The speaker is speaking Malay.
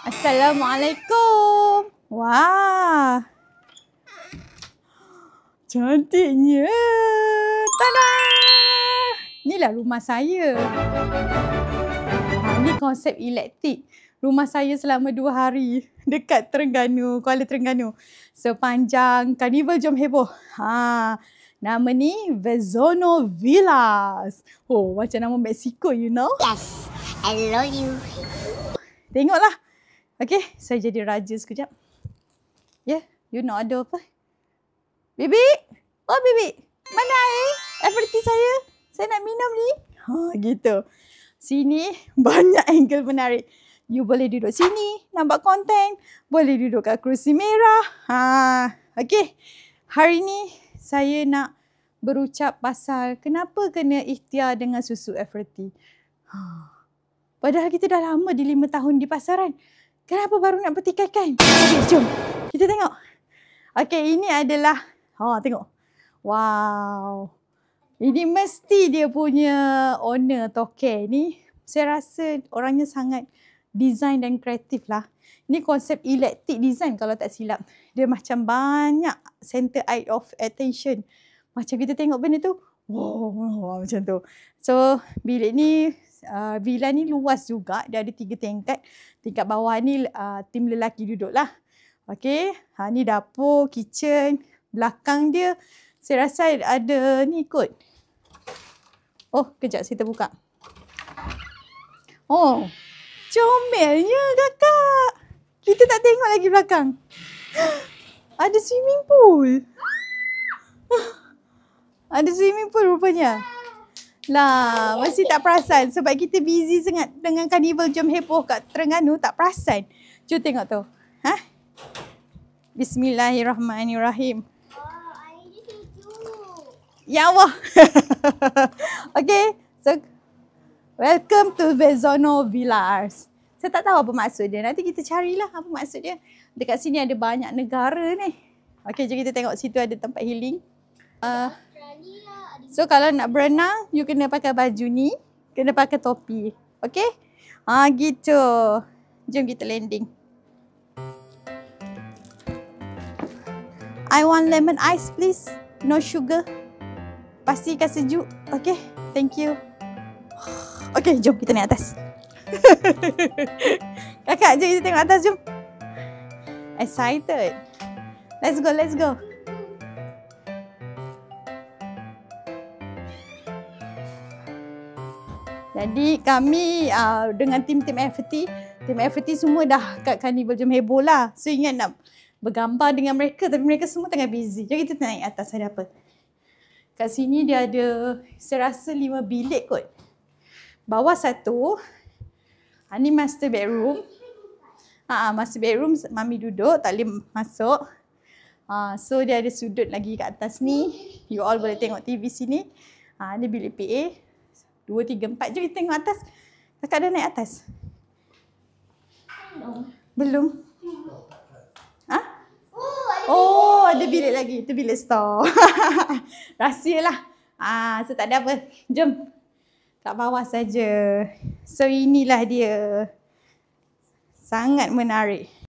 Assalamualaikum. Wah. Cantiknya. Tada! Inilah rumah saya. Ah, ini konsep elektrik. Rumah saya selama dua hari dekat Terengganu, Kuala Terengganu. Sepanjang Carnival Jom Heboh. Ha. Nama ni Vezono Villas. Oh, macam nama Mexico, you know? Yes, I love you. Tengoklah. Okay, saya jadi rajin sekejap. Ya, yeah, you nak ada apa? Bibi? Oh, Bibi. Mana air? Everty saya. Saya nak minum ni. Ha, gitu. Sini banyak angle menarik. You boleh duduk sini, nampak konten. Boleh duduk kat kerusi merah. Ha, okay. Hari ni saya nak berucap pasal kenapa kena ikhtiar dengan susu Everty. Ha. Padahal kita dah lama di lima tahun di pasaran. Ha. Kenapa baru nak bertikaikan? Okey, jom. Kita tengok. Okey, ini adalah ha oh, tengok. Wow. Ini mesti dia punya owner toke ni. Saya rasa orangnya sangat design dan kreatif lah. Ini konsep electric design kalau tak silap. Dia macam banyak center eye of attention. Macam kita tengok benda tu, wow, wow, wow macam tu. So, bilik ni Uh, villa ni luas juga. Dia ada tiga tingkat. Tingkat bawah ni uh, tim lelaki duduk lah. Okay. Ha, ni dapur, kitchen. Belakang dia saya rasa ada ni kot. Oh, kejap saya terbuka. Oh, comelnya kakak. Kita tak tengok lagi belakang. Ada swimming pool. Ada swimming pool rupanya. Ada swimming pool rupanya lah. masih tak perasan sebab kita busy sangat dengan carnival jom heboh kat Terengganu tak perasan. Cuk tengok tu. Ha? Bismillahirrahmanirrahim. Oh, ya Allah. okay. So, welcome to Vezono Villars. Saya tak tahu apa maksud dia. Nanti kita carilah apa maksud dia. Dekat sini ada banyak negara ni. Okay, jom kita tengok situ ada tempat healing. Uh, So kalau nak berenang, you kena pakai baju ni. Kena pakai topi. Okay? Ha, gitu. Jom kita landing. I want lemon ice please. No sugar. Pasti Pastikan sejuk. Okay? Thank you. Okay, jom kita naik atas. Kakak, jom kita tengok atas. Jom. Excited. Let's go, let's go. Jadi kami uh, dengan tim-tim FT, tim FT semua dah kat Carnival jom heboh lah. So ingat nak bergambar dengan mereka tapi mereka semua tengah busy. Jadi kita naik atas ada apa? Kat sini dia ada saya rasa lima bilik kot. Bawah satu. ini ah, master bedroom. Ha, master bedroom mami duduk tak boleh masuk. Ha, so dia ada sudut lagi kat atas ni. You all boleh tengok TV sini. Ha, ini bilik PA dua, tiga, empat je tengok atas. Kakak ada naik atas? Belum. Belum. Oh, ada bilik, oh, ada bilik lagi. Itu bilik store. Rahsia lah. Ah, so tak ada apa. Jom. Kat bawah saja. So inilah dia. Sangat menarik.